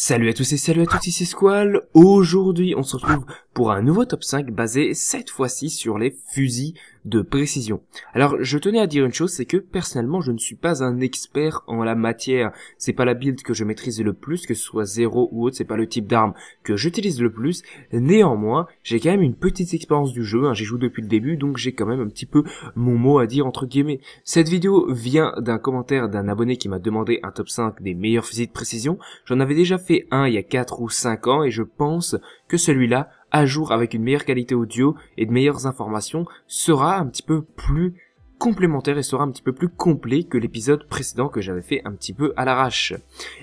Salut à tous et salut à toutes, ici Squall. Aujourd'hui, on se retrouve pour un nouveau top 5 basé cette fois-ci sur les fusils de précision. Alors, je tenais à dire une chose, c'est que personnellement, je ne suis pas un expert en la matière. C'est pas la build que je maîtrise le plus, que ce soit 0 ou autre, c'est pas le type d'arme que j'utilise le plus. Néanmoins, j'ai quand même une petite expérience du jeu, hein. j'y joue depuis le début, donc j'ai quand même un petit peu mon mot à dire entre guillemets. Cette vidéo vient d'un commentaire d'un abonné qui m'a demandé un top 5 des meilleurs fusils de précision. J'en avais déjà fait un il y a 4 ou 5 ans et je pense que celui-là à jour avec une meilleure qualité audio et de meilleures informations sera un petit peu plus complémentaire et sera un petit peu plus complet que l'épisode précédent que j'avais fait un petit peu à l'arrache.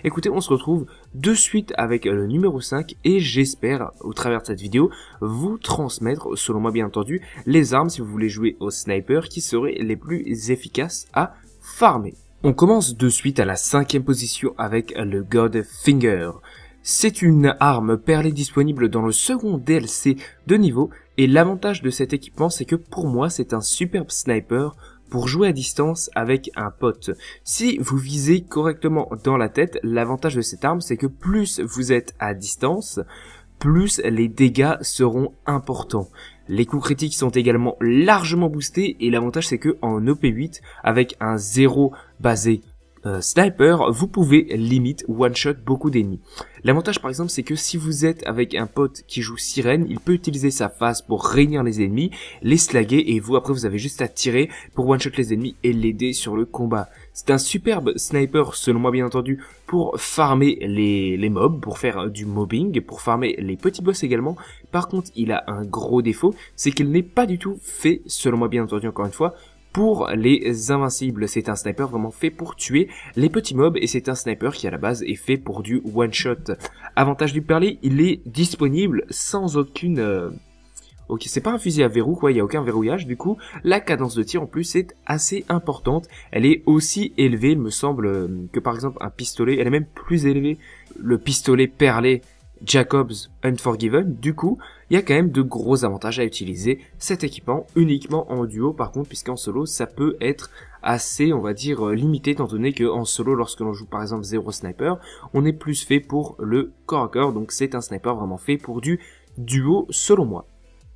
Écoutez, on se retrouve de suite avec le numéro 5 et j'espère, au travers de cette vidéo, vous transmettre, selon moi bien entendu, les armes si vous voulez jouer au sniper qui seraient les plus efficaces à farmer. On commence de suite à la cinquième position avec le Godfinger. C'est une arme perlée disponible dans le second DLC de niveau et l'avantage de cet équipement c'est que pour moi c'est un superbe sniper pour jouer à distance avec un pote. Si vous visez correctement dans la tête, l'avantage de cette arme c'est que plus vous êtes à distance, plus les dégâts seront importants. Les coups critiques sont également largement boostés et l'avantage c'est que en OP8 avec un 0 basé euh, sniper, vous pouvez limite one-shot beaucoup d'ennemis. L'avantage par exemple c'est que si vous êtes avec un pote qui joue sirène, il peut utiliser sa face pour réunir les ennemis, les slaguer et vous après vous avez juste à tirer pour one-shot les ennemis et l'aider sur le combat. C'est un superbe sniper selon moi bien entendu pour farmer les, les mobs, pour faire du mobbing, pour farmer les petits boss également. Par contre il a un gros défaut, c'est qu'il n'est pas du tout fait selon moi bien entendu encore une fois pour les invincibles, c'est un sniper vraiment fait pour tuer les petits mobs et c'est un sniper qui à la base est fait pour du one shot. Avantage du perlé, il est disponible sans aucune euh, Ok, c'est pas un fusil à verrou, quoi, il n'y a aucun verrouillage, du coup, la cadence de tir, en plus, est assez importante. Elle est aussi élevée, il me semble, euh, que par exemple, un pistolet, elle est même plus élevée. Le pistolet perlé, Jacobs Unforgiven, du coup, il y a quand même de gros avantages à utiliser cet équipement uniquement en duo par contre, puisqu'en solo ça peut être assez, on va dire, euh, limité, étant donné que en solo, lorsque l'on joue par exemple zéro sniper, on est plus fait pour le corps à corps, donc c'est un sniper vraiment fait pour du duo selon moi.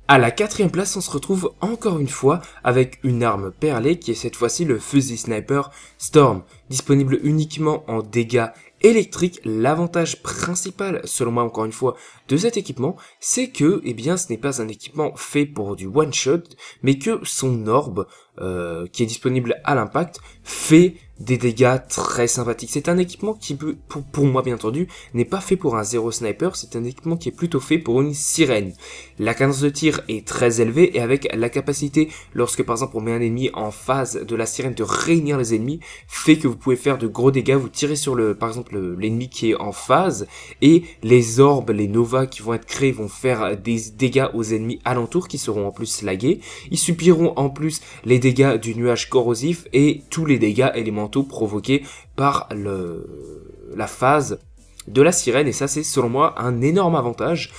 À la quatrième place, on se retrouve encore une fois avec une arme perlée qui est cette fois-ci le fusil sniper Storm, disponible uniquement en dégâts électrique, l'avantage principal, selon moi encore une fois, de cet équipement, c'est que, eh bien, ce n'est pas un équipement fait pour du one-shot, mais que son orbe euh, qui est disponible à l'impact, fait des dégâts très sympathiques. C'est un équipement qui, peut, pour, moi bien entendu, n'est pas fait pour un zéro sniper, c'est un équipement qui est plutôt fait pour une sirène. La cadence de tir est très élevée et avec la capacité, lorsque par exemple on met un ennemi en phase de la sirène, de réunir les ennemis, fait que vous pouvez faire de gros dégâts, vous tirez sur le, par exemple l'ennemi qui est en phase et les orbes, les novas qui vont être créés vont faire des dégâts aux ennemis alentours qui seront en plus lagués. Ils subiront en plus les dégâts dégâts du nuage corrosif et tous les dégâts élémentaux provoqués par le, la phase de la sirène et ça c'est selon moi un énorme avantage.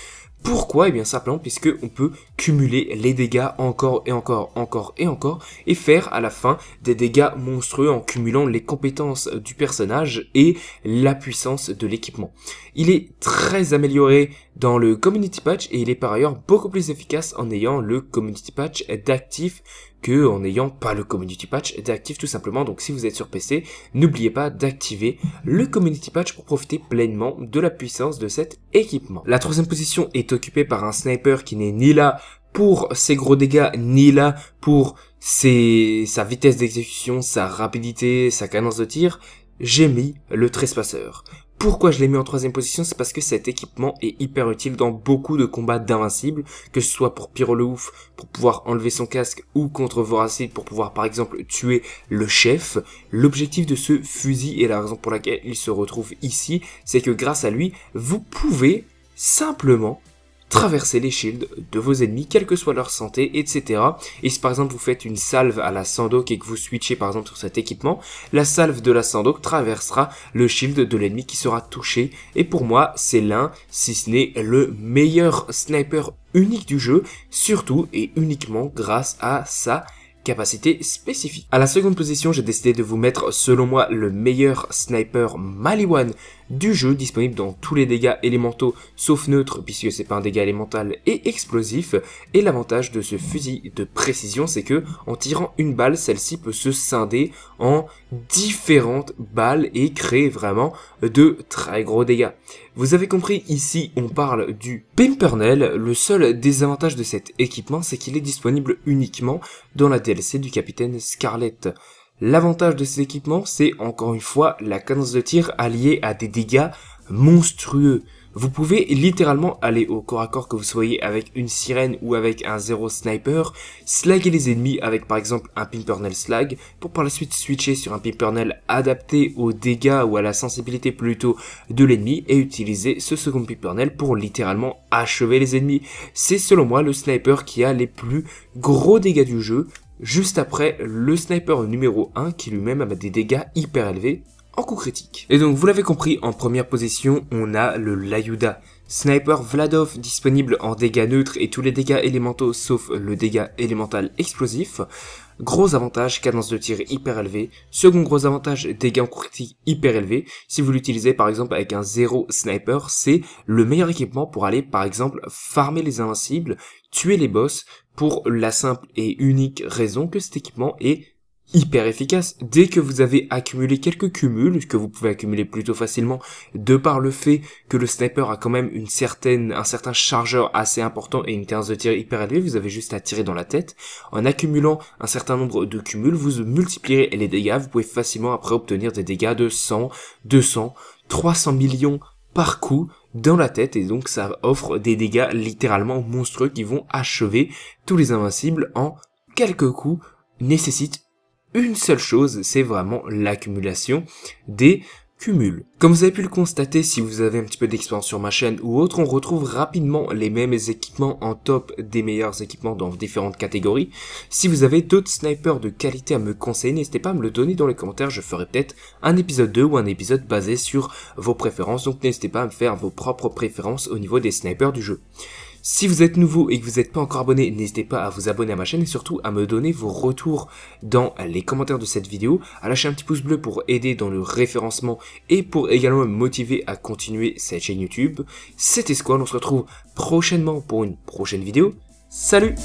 Pourquoi Eh bien simplement puisque on peut cumuler les dégâts encore et encore, encore et encore, et faire à la fin des dégâts monstrueux en cumulant les compétences du personnage et la puissance de l'équipement. Il est très amélioré dans le Community Patch et il est par ailleurs beaucoup plus efficace en ayant le Community Patch d'actif que en n'ayant pas le community patch d'actif tout simplement. Donc si vous êtes sur PC, n'oubliez pas d'activer le community patch pour profiter pleinement de la puissance de cet équipement. La troisième position est occupée par un sniper qui n'est ni là pour ses gros dégâts, ni là pour ses, sa vitesse d'exécution, sa rapidité, sa cadence de tir, j'ai mis le trespasseur. Pourquoi je l'ai mis en troisième position C'est parce que cet équipement est hyper utile dans beaucoup de combats d'invincibles, que ce soit pour Pyro le Ouf, pour pouvoir enlever son casque, ou contre Voracid pour pouvoir par exemple tuer le chef. L'objectif de ce fusil, et la raison pour laquelle il se retrouve ici, c'est que grâce à lui, vous pouvez simplement traverser les shields de vos ennemis, quelle que soit leur santé, etc. Et si par exemple vous faites une salve à la Sandok et que vous switchez par exemple sur cet équipement, la salve de la Sandok traversera le shield de l'ennemi qui sera touché. Et pour moi, c'est l'un, si ce n'est le meilleur sniper unique du jeu, surtout et uniquement grâce à sa capacité spécifique. À la seconde position, j'ai décidé de vous mettre, selon moi, le meilleur sniper Maliwan du jeu, disponible dans tous les dégâts élémentaux sauf neutre, puisque c'est pas un dégât élémental et explosif. Et l'avantage de ce fusil de précision, c'est que, en tirant une balle, celle-ci peut se scinder en différentes balles et créer vraiment de très gros dégâts. Vous avez compris, ici on parle du Pimpernel. Le seul désavantage de cet équipement, c'est qu'il est disponible uniquement dans la DLC du Capitaine Scarlet. L'avantage de cet équipement, c'est encore une fois la cadence de tir alliée à des dégâts monstrueux. Vous pouvez littéralement aller au corps à corps que vous soyez avec une sirène ou avec un zéro sniper, slaguer les ennemis avec par exemple un pimpernel slag, pour par la suite switcher sur un pimpernel adapté aux dégâts ou à la sensibilité plutôt de l'ennemi et utiliser ce second pimpernel pour littéralement achever les ennemis. C'est selon moi le sniper qui a les plus gros dégâts du jeu, juste après le sniper numéro 1 qui lui-même a des dégâts hyper élevés, en coup critique. Et donc vous l'avez compris, en première position, on a le Layuda. Sniper Vladov disponible en dégâts neutres et tous les dégâts élémentaux sauf le dégât élémental explosif. Gros avantage, cadence de tir hyper élevée. Second gros avantage, dégâts en critique hyper élevés. Si vous l'utilisez par exemple avec un zéro sniper, c'est le meilleur équipement pour aller par exemple farmer les invincibles, tuer les boss, pour la simple et unique raison que cet équipement est hyper efficace. Dès que vous avez accumulé quelques cumuls, que vous pouvez accumuler plutôt facilement, de par le fait que le sniper a quand même une certaine, un certain chargeur assez important et une cadence de tir hyper élevée, vous avez juste à tirer dans la tête. En accumulant un certain nombre de cumuls, vous multiplierez les dégâts, vous pouvez facilement après obtenir des dégâts de 100, 200, 300 millions par coup dans la tête et donc ça offre des dégâts littéralement monstrueux qui vont achever tous les invincibles en quelques coups nécessite une seule chose, c'est vraiment l'accumulation des cumuls. Comme vous avez pu le constater si vous avez un petit peu d'expérience sur ma chaîne ou autre, on retrouve rapidement les mêmes équipements en top des meilleurs équipements dans différentes catégories. Si vous avez d'autres snipers de qualité à me conseiller, n'hésitez pas à me le donner dans les commentaires, je ferai peut-être un épisode 2 ou un épisode basé sur vos préférences, donc n'hésitez pas à me faire vos propres préférences au niveau des snipers du jeu. Si vous êtes nouveau et que vous n'êtes pas encore abonné, n'hésitez pas à vous abonner à ma chaîne et surtout à me donner vos retours dans les commentaires de cette vidéo, à lâcher un petit pouce bleu pour aider dans le référencement et pour également me motiver à continuer cette chaîne YouTube. C'était Squad, on se retrouve prochainement pour une prochaine vidéo. Salut